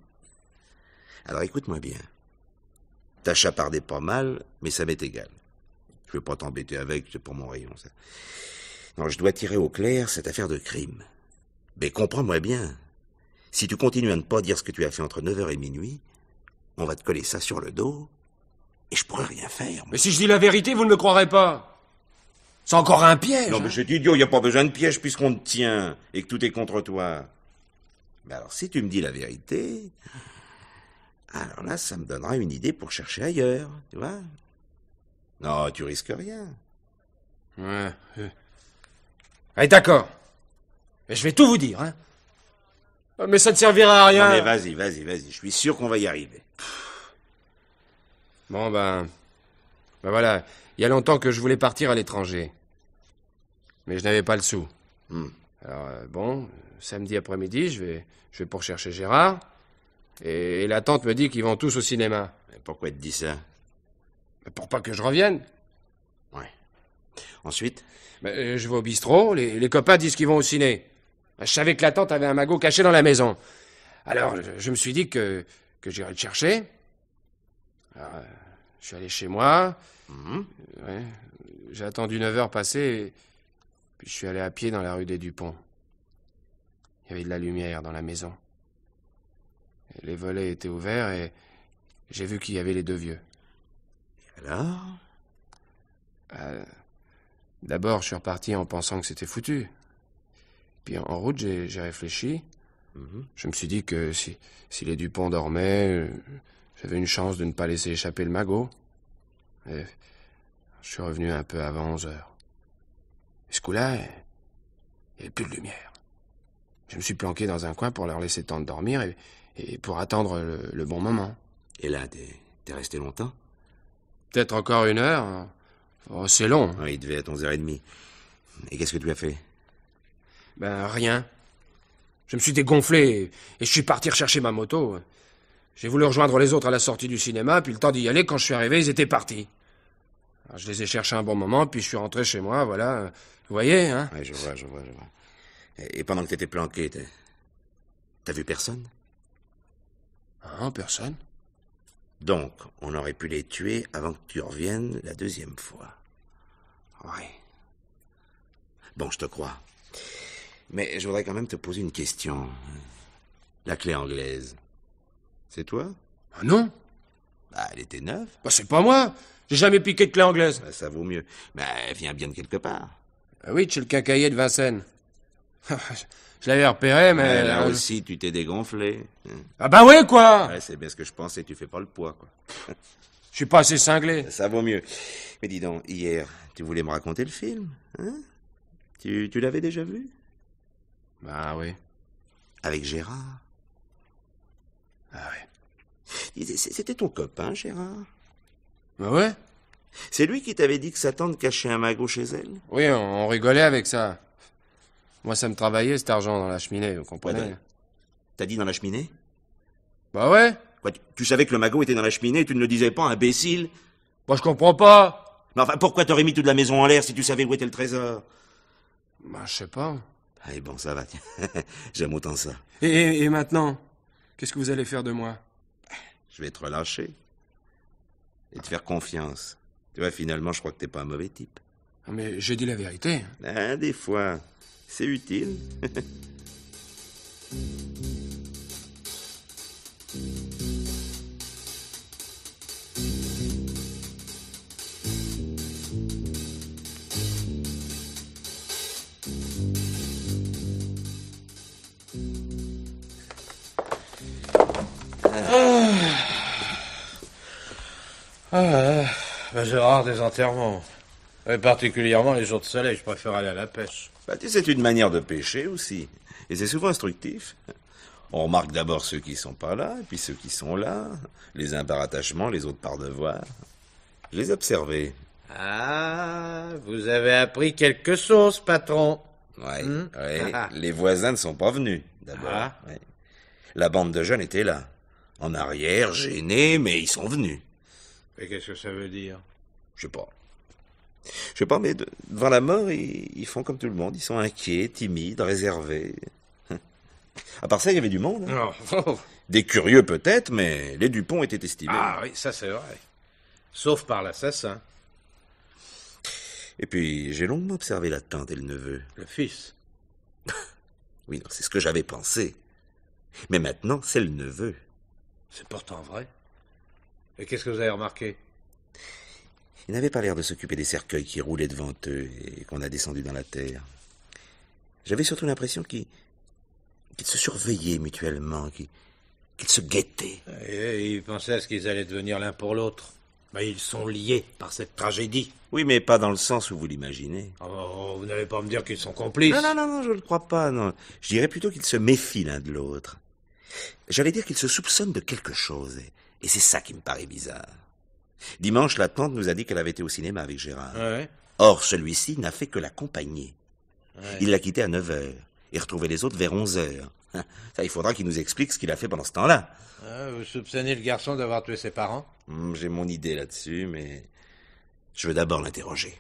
Alors écoute-moi bien. T'as chapardé pas mal, mais ça m'est égal. Je vais pas t'embêter avec, c'est pour mon rayon, ça. Non, je dois tirer au clair cette affaire de crime. Mais comprends-moi bien. Si tu continues à ne pas dire ce que tu as fait entre 9h et minuit, on va te coller ça sur le dos, et je pourrai rien faire. Mais si je dis la vérité, vous ne me croirez pas. C'est encore un piège. Non, hein. mais c'est idiot, il n'y a pas besoin de piège puisqu'on te tient et que tout est contre toi. Mais alors, si tu me dis la vérité, alors là, ça me donnera une idée pour chercher ailleurs, tu vois. Non, tu risques rien. Ouais. Allez, d'accord. Je vais tout vous dire, hein. Ah, mais ça ne servira à rien. mais vas-y, vas-y, vas-y. Je suis sûr qu'on va y arriver. Bon, ben. Ben voilà. Il y a longtemps que je voulais partir à l'étranger. Mais je n'avais pas le sou. Hmm. Alors, euh, bon, samedi après-midi, je vais, je vais pour chercher Gérard. Et, la tante me dit qu'ils vont tous au cinéma. Mais pourquoi elle te dit ça Pour pas que je revienne. Ouais. Ensuite euh, Je vais au bistrot, les, copains disent qu'ils vont au ciné. Je savais que la tante avait un magot caché dans la maison. Alors, je, me suis dit que, que j'irais le chercher. Euh, je suis allé chez moi, Mhm. J'ai attendu 9 heures passées, puis je suis allé à pied dans la rue des Dupont. Il y avait de la lumière dans la maison. les volets étaient ouverts et j'ai vu qu'il y avait les deux vieux. Et alors euh, D'abord, je suis reparti en pensant que c'était foutu. Puis en route, j'ai réfléchi. Mhm. Je me suis dit que si, les Dupont dormaient, euh, j'avais une chance de ne pas laisser échapper le magot je suis revenu un peu avant 11 heures. ce coup-là, il n'y avait plus de lumière. Je me suis planqué dans un coin pour leur laisser temps de dormir et, pour attendre le, bon moment. Et là, t'es, resté longtemps Peut-être encore une heure. Oh, c'est long. il devait être 11h30. Et qu'est-ce que tu as fait Ben, rien. Je me suis dégonflé et je suis parti rechercher ma moto. J'ai voulu rejoindre les autres à la sortie du cinéma, puis le temps d'y aller, quand je suis arrivé, ils étaient partis. je les ai cherchés un bon moment, puis je suis rentré chez moi, voilà. Vous voyez, hein Oui, je vois, je vois, je vois. Et, pendant que t'étais planqué, t'as vu personne Hein, personne Donc, on aurait pu les tuer avant que tu reviennes la deuxième fois. Oui. Bon, je te crois. Mais je voudrais quand même te poser une question. La clé anglaise. C'est toi ah Non. Bah, elle était neuve. Bah, c'est pas moi. J'ai jamais piqué de clé anglaise. Bah, ça vaut mieux. Bah, elle vient bien de quelque part. Ah oui, tu es le quincaillier de Vincennes. (laughs) je l'avais repéré, mais... là aussi, tu t'es dégonflé. Ah bah ouais, quoi ouais, C'est bien ce que je pensais, tu fais pas le poids, quoi. je suis pas assez cinglé. Bah, ça vaut mieux. Mais dis donc, hier, tu voulais me raconter le film, hein Tu, tu l'avais déjà vu Bah oui. Avec Gérard ah ouais. C'était ton copain, Gérard Bah ouais C'est lui qui t'avait dit que sa tante cachait un magot chez elle Oui, on, rigolait avec ça. Moi, ça me travaillait cet argent dans la cheminée, vous comprenez bah, T'as dit dans la cheminée Bah ouais. tu, savais que le magot était dans la cheminée et tu ne le disais pas, imbécile Moi, je comprends pas. Mais enfin, pourquoi t'aurais mis toute la maison en l'air si tu savais où était le trésor Bah, je sais pas. Ah, bon, ça va, tiens. (laughs) J'aime autant ça. et maintenant Qu'est-ce que vous allez faire de moi Je vais te relâcher et te faire confiance. Tu vois, finalement, je crois que t'es pas un mauvais type. Ah, mais j'ai dit la vérité. Ben, des fois, c'est utile. (laughs) Ah, ah, ah. Ben, rare des enterrements. Et particulièrement les jours de soleil, je préfère aller à la pêche. Bah, c'est une manière de pêcher aussi. Et c'est souvent instructif. On remarque d'abord ceux qui sont pas là, puis ceux qui sont là. Les uns par attachement, les autres par devoir. Je les observais. Ah, vous avez appris quelque chose, patron. Oui, hmm? ah, les voisins ne sont pas venus, d'abord. La bande de jeunes était là. En arrière, gênés, mais ils sont venus. Et qu'est-ce que ça veut dire Je sais pas. Je sais pas, mais devant la mort, ils, font comme tout le monde. Ils sont inquiets, timides, réservés. Hein. À part ça, il y avait du monde. Hein. Oh, oh, oh. Des curieux peut-être, mais les Dupont étaient estimés. Ah oui, ça c'est vrai. Sauf par l'assassin. Et puis, j'ai longuement observé la tante et le neveu. Le fils (laughs) Oui, c'est ce que j'avais pensé. Mais maintenant, c'est le neveu. C'est pourtant vrai. Et qu'est-ce que vous avez remarqué Ils n'avaient pas l'air de s'occuper des cercueils qui roulaient devant eux et qu'on a descendus dans la terre. J'avais surtout l'impression qu'ils se surveillaient mutuellement, qu'ils se guettaient. Et ils pensaient à ce qu'ils allaient devenir l'un pour l'autre. Mais ils sont liés par cette tragédie. Oui, mais pas dans le sens où vous l'imaginez. Oh, vous n'allez pas me dire qu'ils sont complices. Non, non, non, je ne le crois pas. Non. Je dirais plutôt qu'ils se méfient l'un de l'autre. J'allais dire qu'ils se soupçonnent de quelque chose. Et c'est ça qui me paraît bizarre. Dimanche, la tante nous a dit qu'elle avait été au cinéma avec Gérard. Ah Or, celui-ci n'a fait que l'accompagner. Ah il l'a quitté à 9 heures et retrouvait les autres vers 11 h (laughs) Ça, il faudra qu'il nous explique ce qu'il a fait pendant ce temps-là. Ah, vous soupçonnez le garçon d'avoir tué ses parents hmm, J'ai mon idée là-dessus, mais je veux d'abord l'interroger.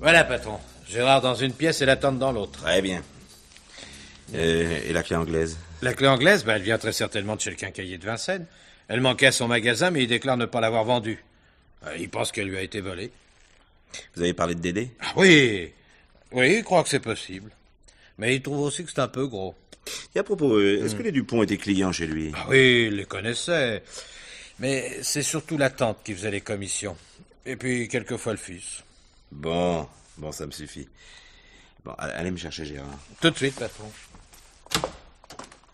Voilà, patron. Gérard dans une pièce et la tante dans l'autre. Très bien. Euh, et la clé anglaise La clé anglaise, ben, elle vient très certainement de chez le quincaillier de Vincennes. Elle manquait à son magasin, mais il déclare ne pas l'avoir vendue. Ben, il pense qu'elle lui a été volée. Vous avez parlé de Dédé ah Oui Oui, il croit que c'est possible. Mais il trouve aussi que c'est un peu gros. Et à propos, euh, est-ce que les Dupont étaient clients chez lui ah Oui, il les connaissait. Mais c'est surtout la tante qui faisait les commissions. Et puis, quelquefois, le fils. Bon, bon, ça me suffit. Bon, allez me chercher Gérard. Tout de suite, patron.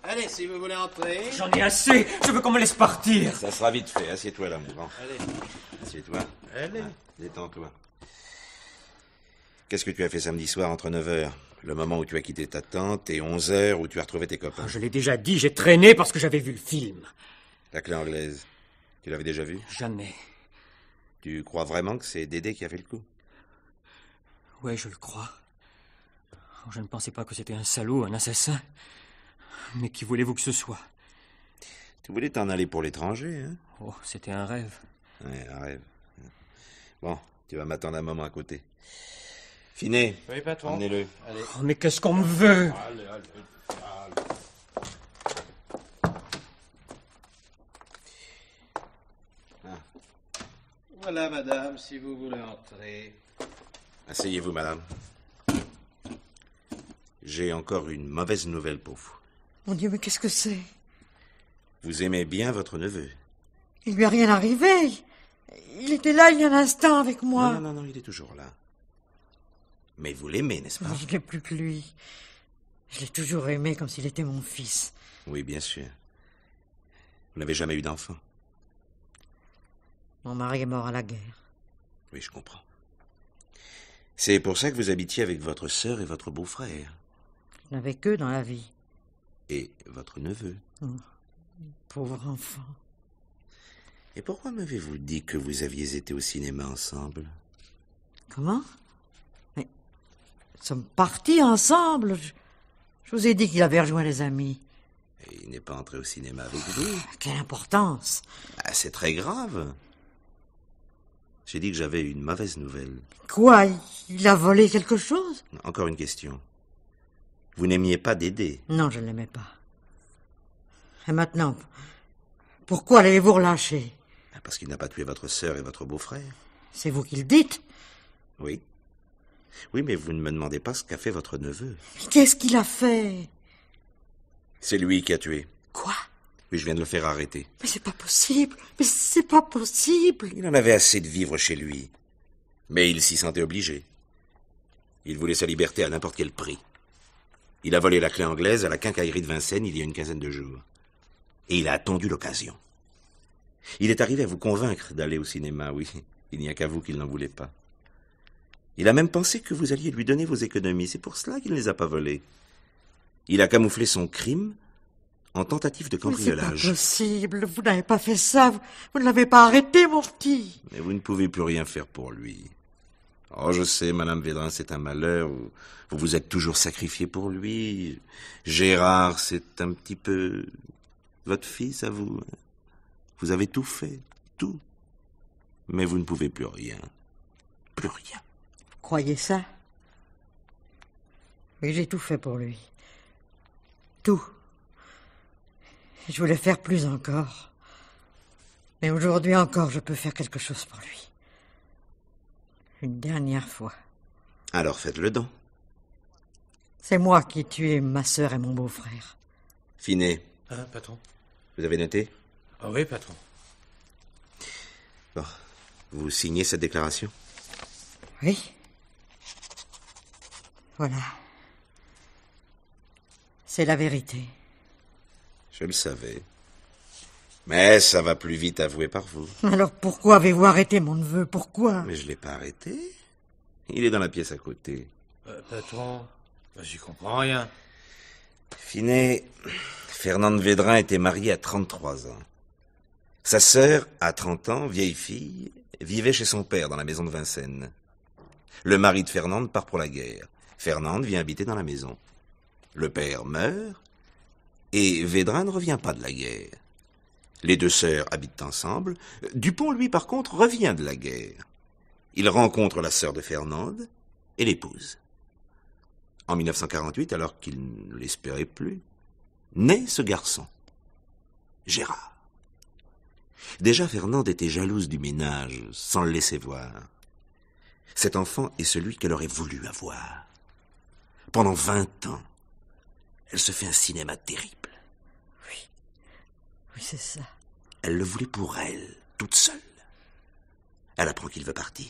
Allez, si vous voulez entrer. J'en ai assez. Je veux qu'on me laisse partir. Ça sera vite fait. Assieds-toi là, mon grand. Allez. Assieds-toi. Allez. Ah, détends-toi. Qu'est-ce que tu as fait samedi soir entre 9h le moment où tu as quitté ta tante et 11h où tu as retrouvé tes copains. Ah, je l'ai déjà dit, j'ai traîné parce que j'avais vu le film. La clé anglaise, tu l'avais déjà vue Jamais. Tu crois vraiment que c'est Dédé qui a fait le coup Ouais, je le crois. Je ne pensais pas que c'était un salaud, un assassin. Mais qui voulez-vous que ce soit Tu voulais t'en aller pour l'étranger, hein Oh, c'était un rêve. Ouais, un rêve. Bon, tu vas m'attendre un moment à côté. Finet, oui, patron. emmenez-le. Oh, mais qu'est-ce qu'on me veut allez, allez, ah. Voilà, madame, si vous voulez entrer. Asseyez-vous, madame. J'ai encore une mauvaise nouvelle pour vous. Mon Dieu, mais qu'est-ce que c'est Vous aimez bien votre neveu. Il lui a rien arrivé. Il était là il y a un instant avec moi. Non, non, non, il est toujours là. Mais vous l'aimez, n'est-ce pas Je n'ai plus que lui. Je l'ai toujours aimé comme s'il était mon fils. Oui, bien sûr. Vous n'avez jamais eu d'enfant. Mon mari est mort à la guerre. Oui, je comprends. C'est pour ça que vous habitiez avec votre sœur et votre beau-frère. Je n'avais qu'eux dans la vie. Et votre neveu. Oh, pauvre enfant. Et pourquoi m'avez-vous dit que vous aviez été au cinéma ensemble Comment Mais nous sommes partis ensemble. Je, vous ai dit qu'il avait rejoint les amis. Et il n'est pas entré au cinéma avec vous. Ah, quelle importance ah, C'est très grave. J'ai dit que j'avais une mauvaise nouvelle. Quoi Il a volé quelque chose Encore une question. Vous n'aimiez pas Dédé Non, je ne l'aimais pas. Et maintenant, pourquoi l'avez-vous relâché ah, Parce qu'il n'a pas tué votre sœur et votre beau-frère. C'est vous qui le dites Oui. Oui, mais vous ne me demandez pas ce qu'a fait votre neveu. Qu'est-ce qu'il a fait C'est lui qui a tué. Quoi je viens de le faire arrêter. Mais c'est pas possible. Mais c'est pas possible. Il en avait assez de vivre chez lui. Mais il s'y sentait obligé. Il voulait sa liberté à n'importe quel prix. Il a volé la clé anglaise à la quincaillerie de Vincennes il y a une quinzaine de jours. Et il a attendu l'occasion. Il est arrivé à vous convaincre d'aller au cinéma, oui. Il n'y a qu'à vous qu'il n'en voulait pas. Il a même pensé que vous alliez lui donner vos économies. C'est pour cela qu'il ne les a pas volées. Il a camouflé son crime en tentative de cambriolage. C'est impossible, vous n'avez pas fait ça, vous, ne l'avez pas arrêté, mon Mais vous ne pouvez plus rien faire pour lui. Oh, je sais, Madame Védrin, c'est un malheur. Vous vous êtes toujours sacrifié pour lui. Gérard, c'est un petit peu votre fils à vous. Vous avez tout fait, tout. Mais vous ne pouvez plus rien. Plus rien. croyez ça Mais j'ai tout fait pour lui. Tout. Je voulais faire plus encore. Mais aujourd'hui encore, je peux faire quelque chose pour lui. Une dernière fois. Alors faites-le donc. C'est moi qui ai tué ma sœur et mon beau-frère. Finet. Hein, patron. Vous avez noté ah oui, patron. Vous signez cette déclaration Oui. Voilà. C'est la vérité. Je le savais. Mais ça va plus vite avoué par vous. (laughs) Alors pourquoi avez-vous arrêté mon neveu Pourquoi Mais je l'ai pas arrêté. Il est dans la pièce à côté. Euh, patron, ben, j'y comprends rien. Finet, Fernande Védrin était mariée à 33 ans. Sa sœur, à 30 ans, vieille fille, vivait chez son père dans la maison de Vincennes. Le mari de Fernande part pour la guerre. Fernande vient habiter dans la maison. Le père meurt et Védra ne revient pas de la guerre. Les deux sœurs habitent ensemble. Dupont, lui, par contre, revient de la guerre. Il rencontre la sœur de Fernande et l'épouse. En 1948, alors qu'il ne l'espérait plus, naît ce garçon, Gérard. Déjà, Fernande était jalouse du ménage, sans le laisser voir. Cet enfant est celui qu'elle aurait voulu avoir. Pendant vingt ans, elle se fait un cinéma terrible. Oui, c'est ça. Elle le voulait pour elle, toute seule. Elle apprend qu'il veut partir.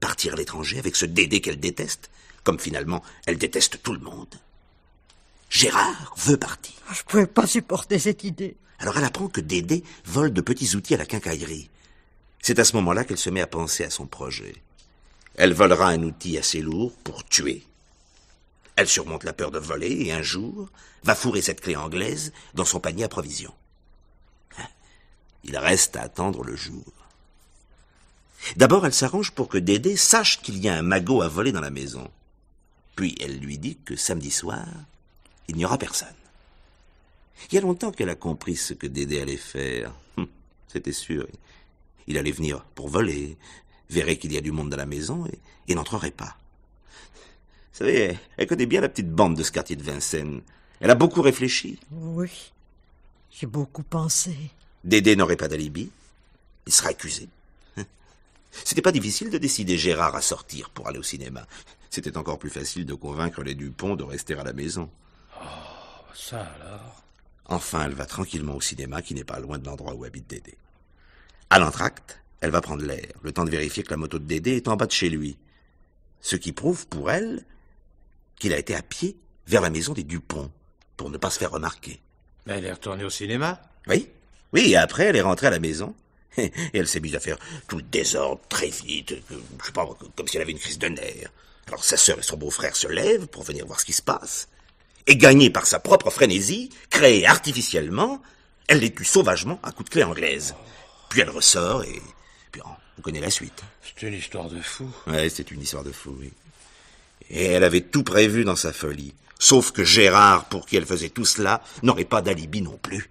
Partir à l'étranger avec ce Dédé qu'elle déteste, comme finalement elle déteste tout le monde. Gérard veut partir. Ah, je pouvais pas supporter cette idée. Alors elle apprend que Dédé vole de petits outils à la quincaillerie. C'est à ce moment-là qu'elle se met à penser à son projet. Elle volera un outil assez lourd pour tuer. Elle surmonte la peur de voler et un jour va fourrer cette clé anglaise dans son panier à provisions. Il reste à attendre le jour. D'abord, elle s'arrange pour que Dédé sache qu'il y a un magot à voler dans la maison. Puis elle lui dit que samedi soir, il n'y aura personne. Il y a longtemps qu'elle a compris ce que Dédé allait faire. Hum, c'était sûr. Il allait venir pour voler, verrait qu'il y a du monde dans la maison et, n'entrerait pas. Vous savez, elle, elle connaît bien la petite bande de ce quartier de Vincennes. Elle a beaucoup réfléchi. Oui, j'ai beaucoup pensé. Dédé n'aurait pas d'alibi, il serait accusé. C'était pas difficile de décider Gérard à sortir pour aller au cinéma. C'était encore plus facile de convaincre les Dupont de rester à la maison. Oh, ça alors Enfin, elle va tranquillement au cinéma qui n'est pas loin de l'endroit où habite Dédé. À l'entracte, elle va prendre l'air, le temps de vérifier que la moto de Dédé est en bas de chez lui. Ce qui prouve pour elle qu'il a été à pied vers la maison des Dupont pour ne pas se faire remarquer. Mais elle est retournée au cinéma Oui, oui, et après, elle est rentrée à la maison. (laughs) Et elle s'est mise à faire tout le désordre très vite, euh, je sais pas, comme si elle avait une crise de nerfs. Alors sa sœur et son beau-frère se lèvent pour venir voir ce qui se passe. Et gagnée par sa propre frénésie, créée artificiellement, elle les tue sauvagement à coups de clé anglaise. Puis elle ressort et... Puis oh, on connaît la suite. C'est une histoire de fou. Ouais, c'est une histoire de fou, oui. Et elle avait tout prévu dans sa folie. Sauf que Gérard, pour qui elle faisait tout cela, n'aurait pas d'alibi non plus.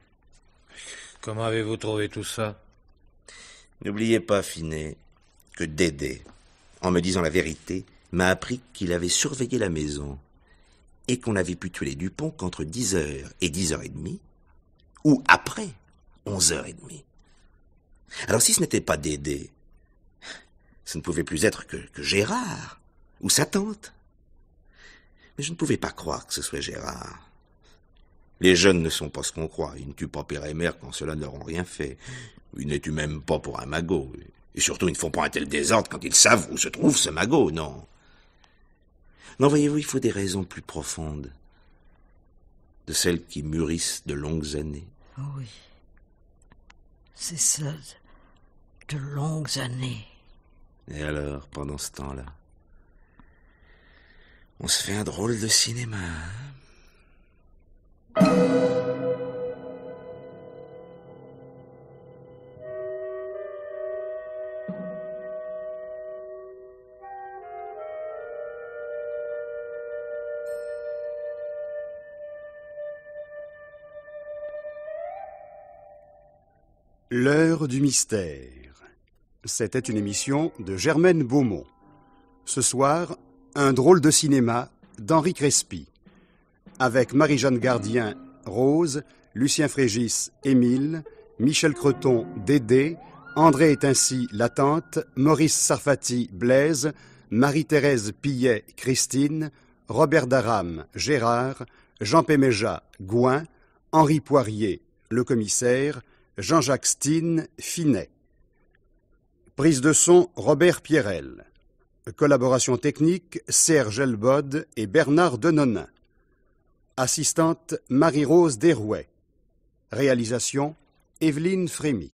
Comment avez-vous trouvé tout ça N'oubliez pas, Finet, que Dédé, en me disant la vérité, m'a appris qu'il avait surveillé la maison et qu'on avait pu tuer les Dupont qu'entre 10 heures et 10 et demie, ou après 11 et demie. Alors si ce n'était pas Dédé, ce ne pouvait plus être que, Gérard ou sa tante. Mais je ne pouvais pas croire que ce soit Gérard. Les jeunes ne sont pas ce qu'on croit. Ils ne tuent pas père et mère quand cela ne leur rien fait. Ils ne tuent même pas pour un magot. Et surtout, ils ne font pas un tel désordre quand ils savent où se trouve ce magot, non. Non, voyez-vous, il faut des raisons plus profondes. De celles qui mûrissent de longues années. Oui. C'est ça. De longues années. Et alors, pendant ce temps-là, on se fait un drôle de cinéma. Hein L'heure du mystère. C'était une émission de Germaine Beaumont. Ce soir, un drôle de cinéma d'Henri Crespi avec Marie-Jeanne Gardien, Rose, Lucien Frégis, Émile, Michel Creton, Dédé, André est ainsi la tante, Maurice Sarfati, Blaise, Marie-Thérèse Pillet, Christine, Robert Daram, Gérard, Jean Péméja, Gouin, Henri Poirier, le commissaire, Jean-Jacques Stine, Finet. Prise de son, Robert Pierrel. Collaboration technique, Serge Elbode et Bernard Denonin. Assistante Marie-Rose Derouet. Réalisation Evelyne Frémy.